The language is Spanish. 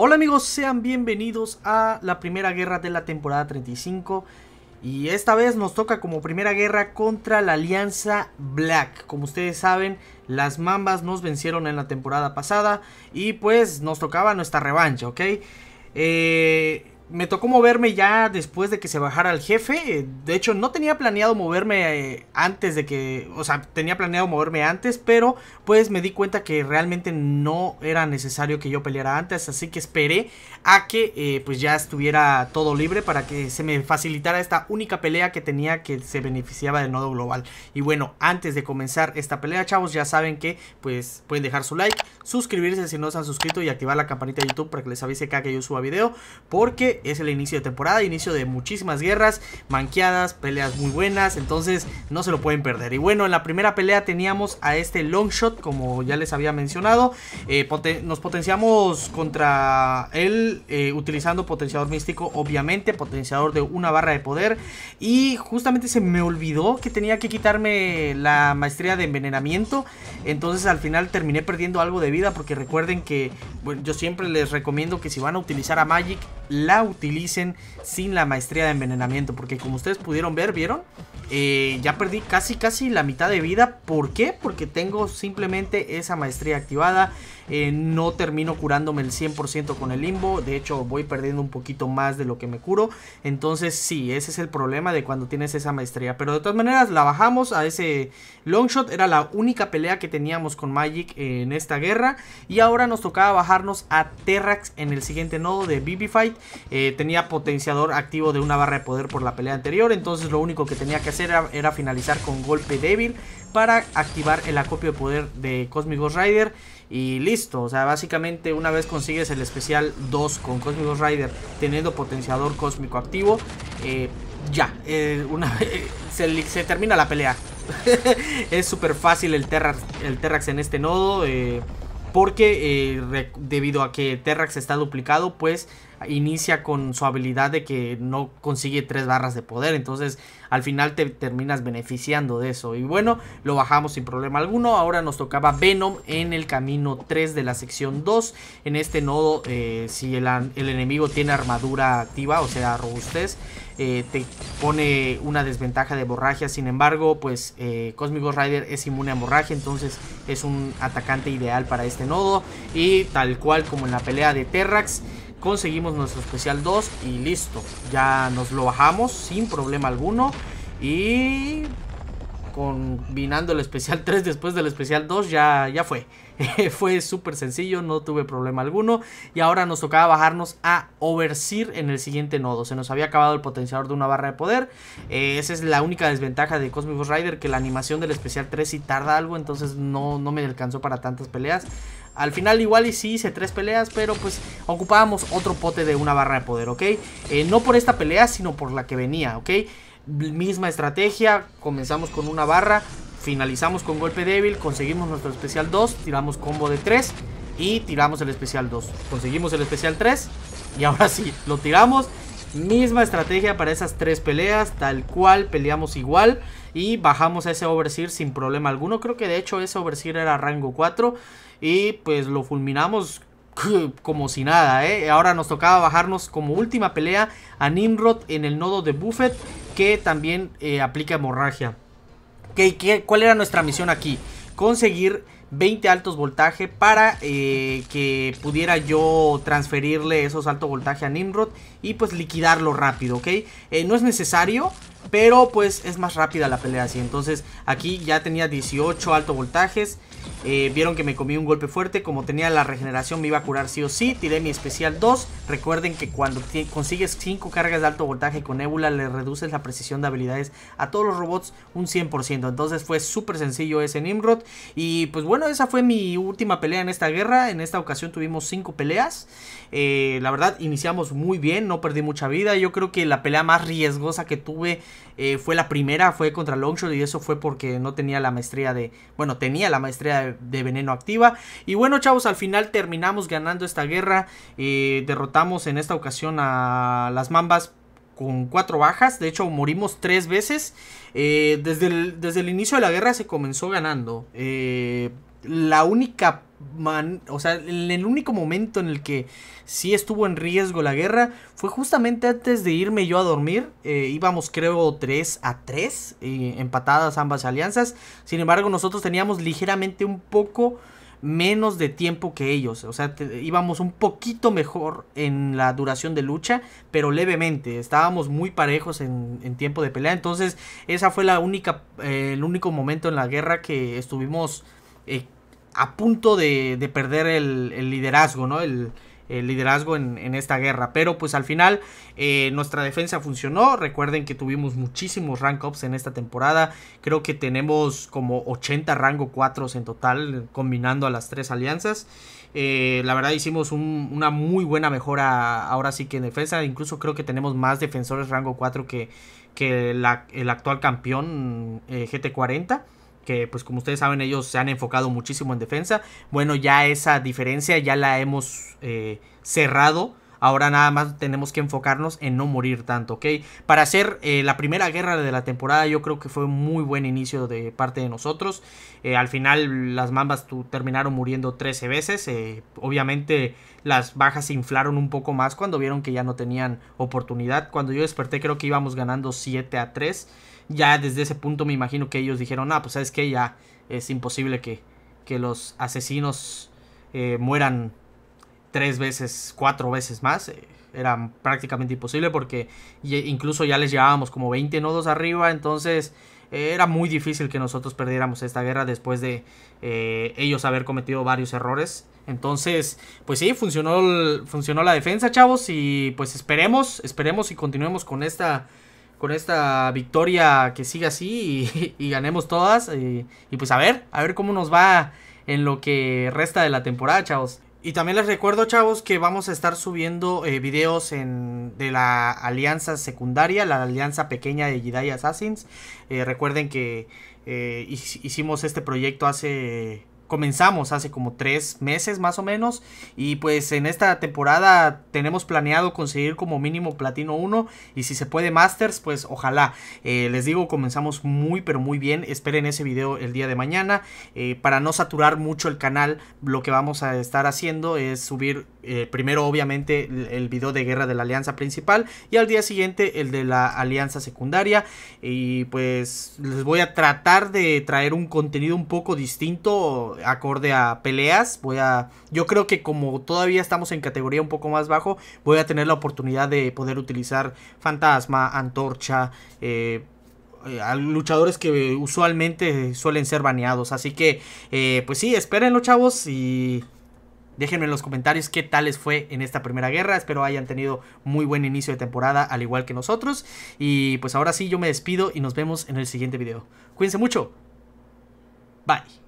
Hola amigos, sean bienvenidos a la primera guerra de la temporada 35 y esta vez nos toca como primera guerra contra la Alianza Black. Como ustedes saben, las mambas nos vencieron en la temporada pasada y pues nos tocaba nuestra revancha, ¿ok? Eh, me tocó moverme ya después de que se bajara el jefe. De hecho, no tenía planeado moverme eh, antes de que... O sea, tenía planeado moverme antes, pero pues me di cuenta que realmente no era necesario que yo peleara antes. Así que esperé a que eh, pues ya estuviera todo libre para que se me facilitara esta única pelea que tenía que se beneficiaba del nodo global. Y bueno, antes de comenzar esta pelea, chavos, ya saben que pues pueden dejar su like, suscribirse si no se han suscrito y activar la campanita de YouTube para que les avise cada que yo suba video. Porque es el inicio de temporada, inicio de muchísimas guerras, manqueadas, peleas muy buenas, entonces no se lo pueden perder. Y bueno, en la primera pelea teníamos a este Longshot, como ya les había mencionado, eh, nos potenciamos contra él eh, utilizando potenciador místico, obviamente, potenciador de una barra de poder, y justamente se me olvidó que tenía que quitarme la maestría de envenenamiento, entonces al final terminé perdiendo algo de vida, porque recuerden que yo siempre les recomiendo que si van a utilizar a Magic, la utilicen sin la maestría de envenenamiento. Porque como ustedes pudieron ver, ¿vieron? Eh, ya perdí casi casi la mitad de vida. ¿Por qué? Porque tengo simplemente esa maestría activada. Eh, no termino curándome el 100% con el limbo. De hecho, voy perdiendo un poquito más de lo que me curo. Entonces, sí, ese es el problema de cuando tienes esa maestría. Pero de todas maneras, la bajamos a ese long shot. Era la única pelea que teníamos con Magic en esta guerra. Y ahora nos tocaba bajarnos a Terrax en el siguiente nodo de BB Fight. Eh, tenía potenciador activo de una barra de poder por la pelea anterior. Entonces, lo único que tenía que hacer era, finalizar con golpe débil para activar el acopio de poder de Cosmic Rider y listo, o sea, básicamente una vez consigues el especial 2 con Cosmic Rider teniendo potenciador cósmico activo, eh, ya, eh, una se, termina la pelea. es súper fácil el Terrax, el Terrax en este nodo. Eh, porque debido a que Terrax está duplicado, pues inicia con su habilidad de que no consigue tres barras de poder. Entonces al final te terminas beneficiando de eso. Y bueno, lo bajamos sin problema alguno. Ahora nos tocaba Venom en el camino 3 de la sección 2. En este nodo, eh, si el, enemigo tiene armadura activa, o sea, robustez, eh, te pone una desventaja de borragia Sin embargo, pues eh, Cosmic Rider es inmune a hemorragia, entonces es un atacante ideal para este nodo. Y tal cual como en la pelea de Terrax conseguimos nuestro especial 2 y listo. Ya nos lo bajamos sin problema alguno. Y combinando el especial 3 después del especial 2 ya, ya fue. fue súper sencillo, no tuve problema alguno. Y ahora nos tocaba bajarnos a Overseer en el siguiente nodo. Se nos había acabado el potenciador de una barra de poder. Eh, esa es la única desventaja de Cosmic Rider, que la animación del especial 3 si tarda algo, entonces no, no me alcanzó para tantas peleas. Al final igual y sí hice tres peleas, pero pues ocupábamos otro pote de una barra de poder, ¿ok? Eh, no por esta pelea, sino por la que venía, ¿ok? misma estrategia, comenzamos con una barra, finalizamos con golpe débil, conseguimos nuestro especial 2, tiramos combo de 3 y tiramos el especial 2. Conseguimos el especial 3 y ahora sí, lo tiramos. Misma estrategia para esas tres peleas, tal cual, peleamos igual y bajamos a ese overseer sin problema alguno. Creo que de hecho ese overseer era rango 4 y pues lo fulminamos como si nada, ¿eh? Ahora nos tocaba bajarnos como última pelea a Nimrod en el nodo de Buffet, que también eh, aplica hemorragia. ¿Qué, ¿Qué, cuál era nuestra misión aquí? Conseguir 20 altos voltaje para eh, que pudiera yo transferirle esos altos voltaje a Nimrod y pues liquidarlo rápido, ¿ok? Eh, no es necesario, pero pues es más rápida la pelea así. Entonces aquí ya tenía 18 altos voltajes eh, vieron que me comí un golpe fuerte. Como tenía la regeneración, me iba a curar sí o sí. Tiré mi especial 2. Recuerden que cuando consigues 5 cargas de alto voltaje con ébula, le reduces la precisión de habilidades a todos los robots un 100%. Entonces fue súper sencillo ese Nimrod. Y pues bueno, esa fue mi última pelea en esta guerra. En esta ocasión tuvimos 5 peleas. Eh, la verdad, iniciamos muy bien. No perdí mucha vida. Yo creo que la pelea más riesgosa que tuve eh, fue la primera. Fue contra Longshot. Y eso fue porque no tenía la maestría de. Bueno, tenía la maestría de de veneno activa. Y bueno, chavos, al final terminamos ganando esta guerra. Eh, derrotamos en esta ocasión a las mambas con cuatro bajas. De hecho, morimos tres veces. Eh, desde, el, desde, el, inicio de la guerra se comenzó ganando. Eh, la única o sea, el, el, único momento en el que sí estuvo en riesgo la guerra fue justamente antes de irme yo a dormir. Eh, íbamos creo 3 a 3, empatadas ambas alianzas. Sin embargo, nosotros teníamos ligeramente un poco menos de tiempo que ellos. O sea, íbamos un poquito mejor en la duración de lucha, pero levemente. Estábamos muy parejos en, tiempo de pelea. Entonces, esa fue la única, eh, el único momento en la guerra que estuvimos eh, a punto de, de perder el, el liderazgo, ¿no? El, el eh, liderazgo en, esta guerra. Pero pues al final eh, nuestra defensa funcionó. Recuerden que tuvimos muchísimos rank-ups en esta temporada. Creo que tenemos como 80 rango 4 en total combinando a las tres alianzas. Eh, la verdad hicimos una muy buena mejora ahora sí que en defensa. Incluso creo que tenemos más defensores rango 4 que, que el actual campeón GT40 que pues como ustedes saben ellos se han enfocado muchísimo en defensa. Bueno, ya esa diferencia ya la hemos eh, cerrado. Ahora nada más tenemos que enfocarnos en no morir tanto, ¿ok? Para hacer eh, la primera guerra de la temporada yo creo que fue un muy buen inicio de parte de nosotros. Eh, al final las mambas terminaron muriendo 13 veces. obviamente las bajas se inflaron un poco más cuando vieron que ya no tenían oportunidad. Cuando yo desperté creo que íbamos ganando 7 a 3 ya desde ese punto me imagino que ellos dijeron, ah, pues sabes que ya es imposible que, los asesinos eh, mueran tres veces, cuatro veces más. Eh, era prácticamente imposible porque e incluso ya les llevábamos como 20 nodos arriba, entonces eh, era muy difícil que nosotros perdiéramos esta guerra después de ellos haber cometido varios errores. Entonces, pues sí, funcionó, funcionó la defensa, chavos, y pues esperemos, esperemos y continuemos con esta con esta victoria que siga así y, ganemos todas. Eh, y, pues a ver, a ver cómo nos va en lo que resta de la temporada, chavos. Y también les recuerdo, chavos, que vamos a estar subiendo eh, videos en, de la alianza secundaria, la alianza pequeña de Jedi Assassins. Eh, recuerden que hicimos este proyecto hace comenzamos hace como tres meses más o menos y pues en esta temporada tenemos planeado conseguir como mínimo platino 1 y si se puede masters pues ojalá eh, les digo comenzamos muy pero muy bien esperen ese video el día de mañana eh, para no saturar mucho el canal lo que vamos a estar haciendo es subir eh, primero obviamente el, video de guerra de la alianza principal y al día siguiente el de la alianza secundaria y pues les voy a tratar de traer un contenido un poco distinto acorde a peleas. Voy a. Yo creo que como todavía estamos en categoría un poco más bajo, voy a tener la oportunidad de poder utilizar Fantasma, Antorcha, eh, eh, luchadores que usualmente suelen ser baneados. Así que, eh, pues sí, espérenlo, chavos. Y déjenme en los comentarios qué tal les fue en esta primera guerra. Espero hayan tenido muy buen inicio de temporada, al igual que nosotros. Y pues ahora sí, yo me despido y nos vemos en el siguiente video. Cuídense mucho. Bye.